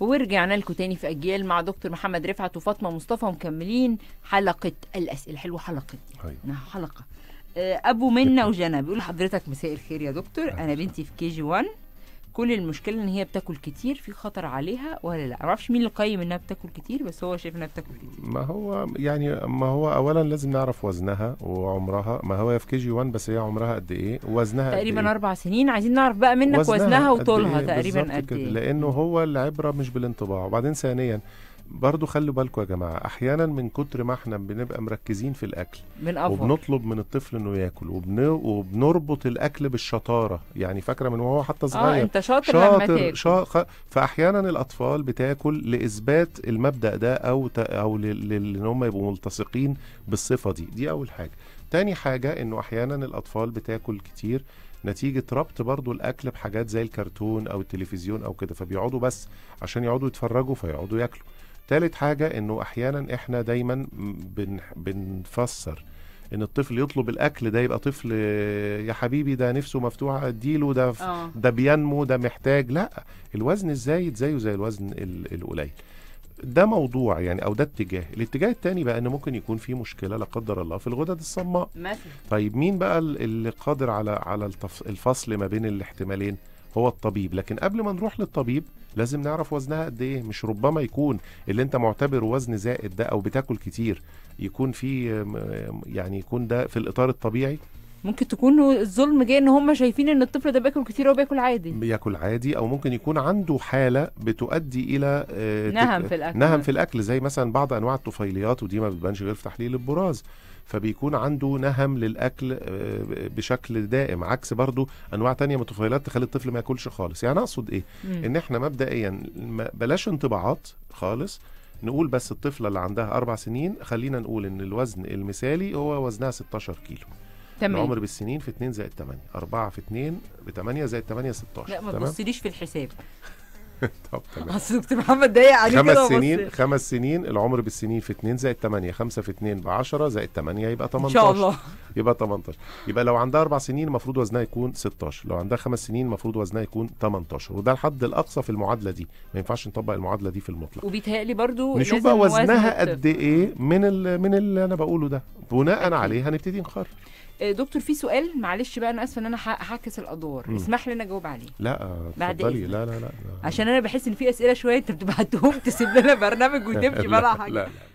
ورجعنا لكم تاني في اجيال مع دكتور محمد رفعت وفاطمه مصطفى ومكملين حلقه الاسئله حلوه حلقه دي أيوة. حلقه آه، ابو منا وجنى بيقول حضرتك مساء الخير يا دكتور انا بنتي في كي جي 1 كل المشكله ان هي بتاكل كتير في خطر عليها ولا لا ما اعرفش مين اللي قيم انها بتاكل كتير بس هو شايف انها بتاكل كتير ما هو يعني ما هو اولا لازم نعرف وزنها وعمرها ما هو في كي جي 1 بس هي عمرها قد ايه وزنها تقريبا قد إيه؟ اربع سنين عايزين نعرف بقى منك وزنها, وزنها وطولها إيه؟ تقريبا قد ايه لانه هو العبره مش بالانطباع وبعدين ثانيا برضو خلوا بالكم يا جماعه احيانا من كتر ما احنا بنبقى مركزين في الاكل من أفضل. وبنطلب من الطفل انه ياكل وبن... وبنربط الاكل بالشطاره يعني فاكره من وهو حتى آه، صغير اه انت شاطر, شاطر شاطر فاحيانا الاطفال بتاكل لاثبات المبدا ده او ت... او ل... ل... ان هم يبقوا ملتصقين بالصفه دي دي اول حاجه تاني حاجه انه احيانا الاطفال بتاكل كتير نتيجة ربط برضو الأكل بحاجات زي الكرتون أو التلفزيون أو كده فبيقعدوا بس عشان يقعدوا يتفرجوا فيقعدوا ياكلوا تالت حاجة انه احيانا احنا دايما بن بنفسر ان الطفل يطلب الاكل ده يبقى طفل يا حبيبي ده نفسه مفتوحه اديله ده أوه. ده بينمو ده محتاج لا الوزن الزايد زيه زي الوزن القليل ده موضوع يعني او ده اتجاه الاتجاه التاني بقى ان ممكن يكون في مشكله لا قدر الله في الغدد الصماء مثلا طيب مين بقى اللي قادر على على الفصل ما بين الاحتمالين هو الطبيب لكن قبل ما نروح للطبيب لازم نعرف وزنها قد ايه مش ربما يكون اللي انت معتبره وزن زائد ده او بتاكل كتير يكون في يعني يكون ده في الاطار الطبيعي ممكن تكون الظلم جاي ان هم شايفين ان الطفل ده بياكل كتير وبياكل عادي بياكل عادي او ممكن يكون عنده حاله بتؤدي الى آه، نهم في الاكل نهم في الاكل زي مثلا بعض انواع الطفيليات ودي ما بتبانش غير في تحليل البراز فبيكون عنده نهم للاكل آه، بشكل دائم عكس برضو انواع تانية من الطفيلات تخلي الطفل ما ياكلش خالص يعني اقصد ايه مم. ان احنا مبدئيا بلاش انطباعات خالص نقول بس الطفله اللي عندها اربع سنين خلينا نقول ان الوزن المثالي هو وزنها 16 كيلو تمام العمر بالسنين في 2 زائد 8 4 في 2 ب 8 زائد 8 16 لا ما تبصليش في الحساب طب تمام اصل دكتور محمد ضايق عليك خمس سنين خمس سنين العمر بالسنين في 2 زائد 8 5 في 2 ب 10 زائد 8 يبقى 18 ان شاء الله يبقى 18 يبقى لو عندها اربع سنين المفروض وزنها يكون 16 لو عندها خمس سنين المفروض وزنها يكون 18 وده الحد الاقصى في المعادله دي ما ينفعش نطبق المعادله دي في المطلق وبيتهيألي برضو نشوف بقى وزنها قد ايه من الـ من اللي انا بقوله ده بناء عليه هنبتدي نقرر آه، دكتور في سؤال معلش بقى انا اسفه ان انا هعكس الادوار اسمح لي ان اجاوب عليه لا بعد لا, لا لا لا عشان انا بحس ان في اسئله شويه انت بتبعتهم تسيب لنا برنامج وتمشي بلا حاجه لا لا